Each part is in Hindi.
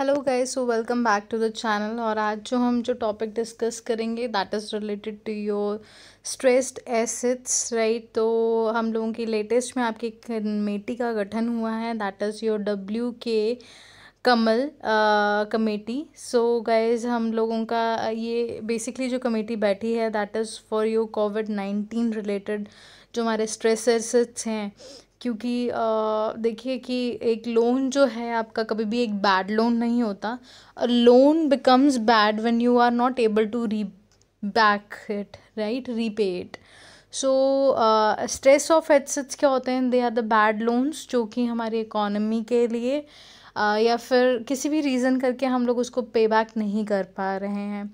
hello guys so welcome back to the channel और आज जो हम जो टॉपिक डिस्कस करेंगे that is related to your stressed assets right तो हम लोगों की लेटेस्ट में आपकी कमेटी का गठन हुआ है दैट इज़ योर डब्ल्यू के कमल कमेटी सो गाइज हम लोगों का ये बेसिकली जो कमेटी बैठी है that is for your COVID nineteen related जो हमारे स्ट्रेस एसिड्स हैं क्योंकि देखिए कि एक लोन जो है आपका कभी भी एक बैड लोन नहीं होता loan becomes bad when you are not able to re back it right repay it so stress of assets क्या होते हैं they are the bad loans जो कि हमारी इकोनॉमी के लिए uh, या फिर किसी भी रीज़न करके हम लोग उसको पे बैक नहीं कर पा रहे हैं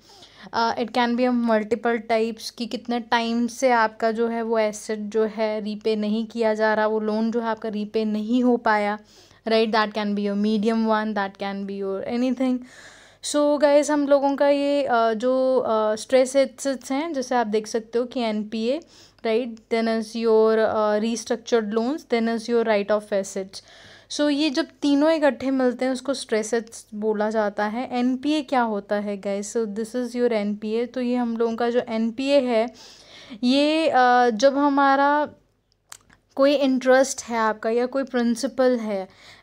it can be a multiple types कि कितने टाइम से आपका जो है वो एसेट जो है रीपे नहीं किया जा रहा वो लोन जो है आपका रीपे नहीं हो पाया right that can be your medium one that can be your any thing so guys हम लोगों का ये uh, जो स्ट्रेस uh, एसेट्स हैं जैसे आप देख सकते हो कि N P A right then is your restructured loans then is your write off assets so so, ये जब तीनों इकट्ठे मिलते हैं उसको स्ट्रेस बोला जाता है एन क्या होता है guys so this is your N तो ये हम लोगों का जो एन है ये जब हमारा कोई इंटरेस्ट है आपका या कोई प्रिंसिपल है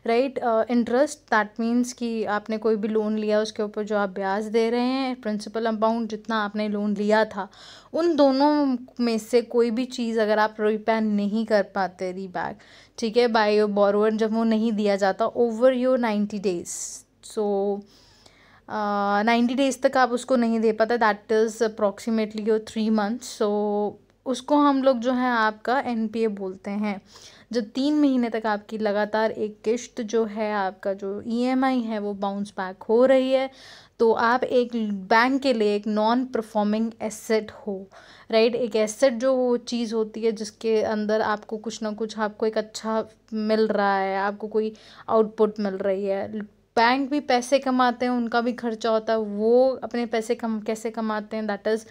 राइट इंटरेस्ट दैट मीन्स कि आपने कोई भी लोन लिया उसके ऊपर जो आप ब्याज दे रहे हैं प्रिंसिपल अमाउंट जितना आपने लोन लिया था उन दोनों में से कोई भी चीज़ अगर आप रिपे नहीं कर पाते रीबैक ठीक है बाय योर जब वो नहीं दिया जाता over your ninety days so ninety days तक आप उसको नहीं दे पाते that is approximately your three months so उसको हम लोग जो है आपका एन पी ए बोलते हैं जो तीन महीने तक आपकी लगातार एक किश्त जो है आपका जो ई एम आई है वो बाउंस बैक हो रही है तो आप एक बैंक के लिए एक नॉन परफॉर्मिंग एसेट हो राइट एक एसेट जो वो चीज़ होती है जिसके अंदर आपको कुछ ना कुछ आपको एक अच्छा मिल रहा है आपको कोई आउटपुट मिल रही है बैंक भी पैसे कमाते हैं उनका भी खर्चा होता है वो अपने पैसे कम कैसे कमाते हैं दैट इज़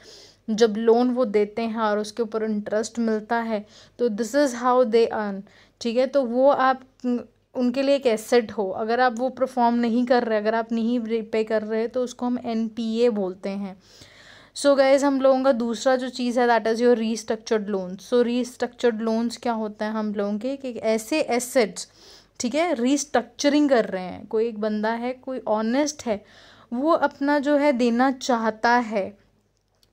जब लोन वो देते हैं और उसके ऊपर इंटरेस्ट मिलता है तो this is how they earn ठीक है तो वो आप उनके लिए एक एसेट हो अगर आप वो परफॉर्म नहीं कर रहे अगर आप नहीं रिपे कर रहे तो उसको हम एन बोलते हैं सो so गाइज हम लोगों का दूसरा जो चीज़ है that is your restructured loans so restructured loans क्या होते हैं हम लोगों के कि ऐसे एसेट्स ठीक है रीस्ट्रक्चरिंग कर रहे हैं कोई एक बंदा है कोई ऑनेस्ट है वो अपना जो है देना चाहता है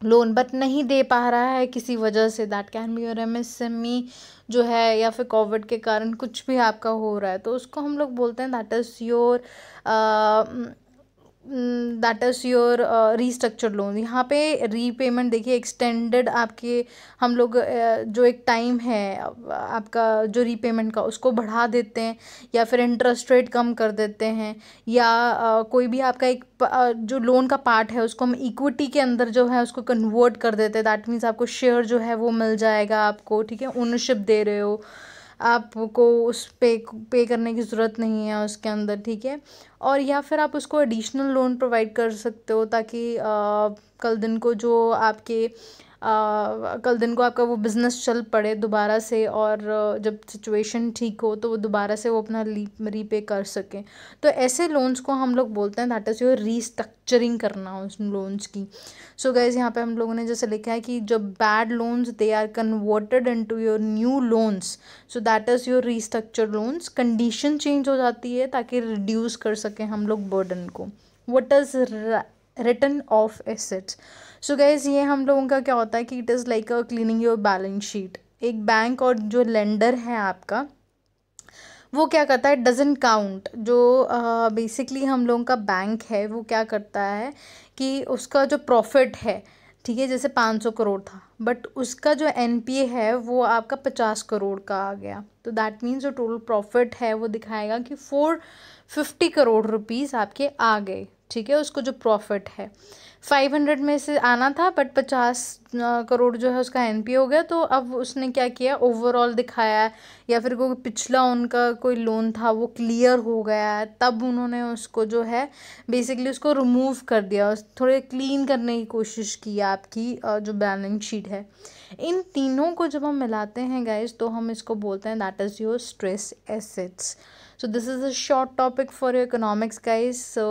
लोन बट नहीं दे पा रहा है किसी वजह से that can be your M S M E जो है या फिर कोविड के कारण कुछ भी आपका हो रहा है तो उसको हम लोग बोलते हैं that is your that is your restructured loan यहाँ पे रीपेमेंट देखिए एक्सटेंडेड आपके हम लोग uh, जो एक टाइम है आपका जो रीपेमेंट का उसको बढ़ा देते हैं या फिर इंटरेस्ट रेट कम कर देते हैं या uh, कोई भी आपका एक uh, जो लोन का पार्ट है उसको हम इक्विटी के अंदर जो है उसको कन्वर्ट कर देते हैं दैट मीन्स आपको शेयर जो है वो मिल जाएगा आपको ठीक है ओनरशिप दे रहे हो आपको उस पे पे करने की ज़रूरत नहीं है उसके अंदर ठीक है और या फिर आप उसको एडिशनल लोन प्रोवाइड कर सकते हो ताकि कल दिन को जो आपके आ, कल दिन को आपका वो बिज़नेस चल पड़े दोबारा से और जब सिचुएशन ठीक हो तो वो दोबारा से वो अपना रीपे कर सकें तो ऐसे लोन्स को हम लोग बोलते हैं दैट इज़ योर रीस्ट्रक्चरिंग करना उस लोन्स की सो so गैज़ यहाँ पे हम लोगों ने जैसे लिखा है कि जब bad loans they are converted into your new loans so that is your restructure loans condition change हो जाती है ताकि रिड्यूस कर सकें सकें हम लोग बर्डन को what is return of assets so guys ये हम लोगों का क्या होता है कि it is like a cleaning your balance sheet एक बैंक और जो लेंडर है आपका वो क्या करता है डजेंट काउंट जो बेसिकली uh, हम लोगों का बैंक है वो क्या करता है कि उसका जो प्रॉफिट है ठीक है जैसे पाँच सौ करोड़ था बट उसका जो एन है वो आपका पचास करोड़ का आ गया तो दैट मीन्स जो टोटल प्रॉफिट है वो दिखाएगा कि फोर फिफ्टी करोड़ रुपीज़ आपके आ गए ठीक है उसको जो प्रॉफिट है फाइव हंड्रेड में से आना था बट पचास करोड़ जो है उसका एन हो गया तो अब उसने क्या किया ओवरऑल दिखाया या फिर कोई पिछला उनका कोई लोन था वो क्लियर हो गया है तब उन्होंने उसको जो है बेसिकली उसको रिमूव कर दिया थोड़े क्लीन करने की कोशिश की आपकी जो बैलेंस शीट है इन तीनों को जब हम मिलाते हैं गाइज तो हम इसको बोलते हैं that is your stress assets so this is a short topic for your economics guys so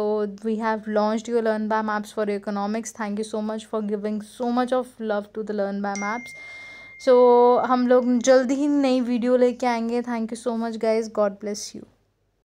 we have launched your learn by maps for your economics economics thank you so much for giving so much of love to the learn by maps so हम लोग जल्द ही नई वीडियो लेके आएंगे thank you so much guys God bless you